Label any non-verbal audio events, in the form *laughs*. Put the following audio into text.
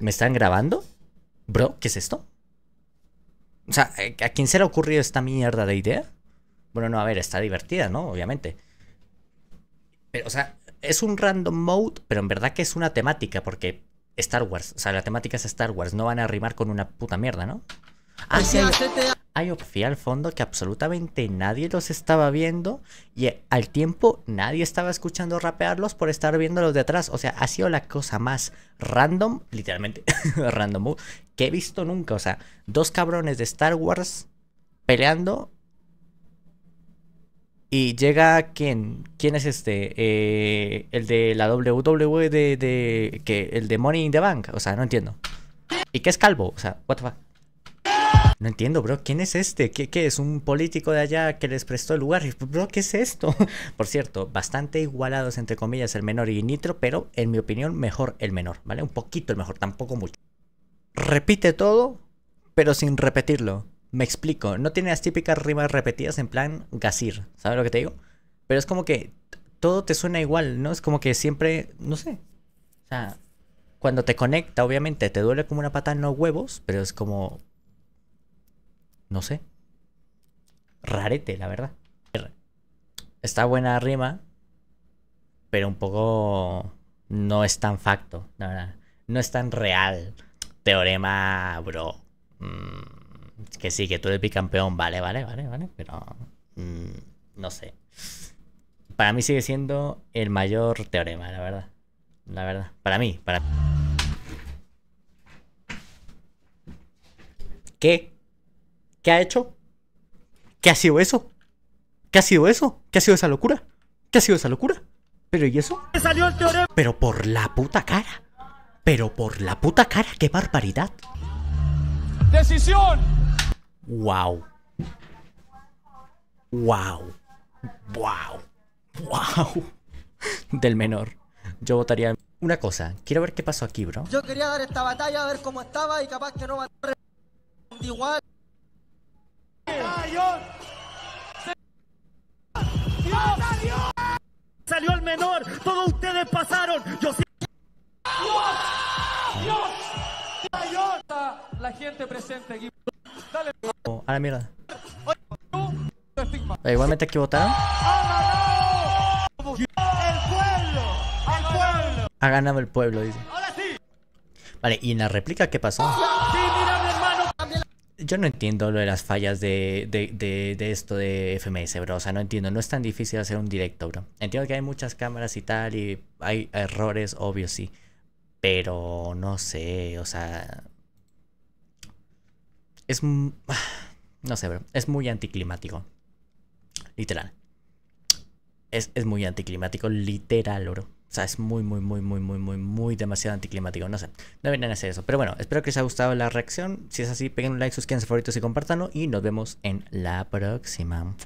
¿Me están grabando? Bro, ¿qué es esto? O sea, eh, ¿a quién se le ha ocurrido esta mierda de idea? Bueno, no, a ver, está divertida, ¿no? Obviamente. Pero, o sea, es un random mode, pero en verdad que es una temática, porque Star Wars, o sea, la temática es Star Wars, no van a rimar con una puta mierda, ¿no? Ah, pues sí, hay opción al fondo que absolutamente nadie los estaba viendo y al tiempo nadie estaba escuchando rapearlos por estar de detrás. O sea, ha sido la cosa más random, literalmente *laughs* random, que he visto nunca. O sea, dos cabrones de Star Wars peleando y llega quién, quién es este, eh, el de la WWE de, que el de Money in the Bank. O sea, no entiendo. ¿Y que es calvo? O sea, what the fuck no entiendo, bro, ¿quién es este? ¿Qué, es? ¿Un político de allá que les prestó el lugar? Bro, ¿qué es esto? *laughs* Por cierto, bastante igualados entre comillas el menor y Nitro, pero en mi opinión mejor el menor, ¿vale? Un poquito el mejor, tampoco mucho. Repite todo, pero sin repetirlo. Me explico, no tiene las típicas rimas repetidas en plan Gazir, ¿sabes lo que te digo? Pero es como que todo te suena igual, ¿no? Es como que siempre, no sé. O sea, cuando te conecta, obviamente te duele como una pata en huevos, pero es como, no sé. Rarete, la verdad. Está buena rima, pero un poco no es tan facto, la verdad. No es tan real. Teorema, bro. Mm, que sí, que tú eres bicampeón, vale, vale, vale, vale, pero mm, no sé. Para mí sigue siendo el mayor teorema, la verdad. La verdad. Para mí, para ¿Qué? ¿Qué ha hecho? ¿Qué ha sido eso? ¿Qué ha sido eso? ¿Qué ha sido esa locura? ¿Qué ha sido esa locura? ¿Pero y eso? Salió Pero por la puta cara. Pero por la puta cara, qué barbaridad. Decisión. Wow. Wow. Wow. Wow. Del menor. Yo votaría una cosa, quiero ver qué pasó aquí, bro. Yo quería dar esta batalla a ver cómo estaba y capaz que no va a igual. ¡Salió! ¡Salió el menor! ¡Todos ustedes pasaron! ¡Yo ¡Dios! ¡Dios! La gente presente aquí. Dale. Oh, a la mierda. Eh, igualmente aquí votaron. ¡El pueblo! pueblo! Ha ganado el pueblo, dice. Vale, ¿y en la réplica qué pasó? yo no entiendo lo de las fallas de, de, esto de FMS, bro. O sea, no entiendo. No es tan difícil hacer un directo, bro. Entiendo que hay muchas cámaras y tal, y hay errores, obvio, sí. Pero no sé, o sea. Es. *sighs* No sé, bro. Es muy anticlimático. Literal. Es, es muy anticlimático, literal, bro. O sea, es muy, muy, muy, muy, muy, muy, muy demasiado anticlimático. No sé, no vienen a hacer eso. Pero bueno, espero que les haya gustado la reacción. Si es así, peguen un like, suscríbanse favoritos y compartanlo. Y nos vemos en la próxima.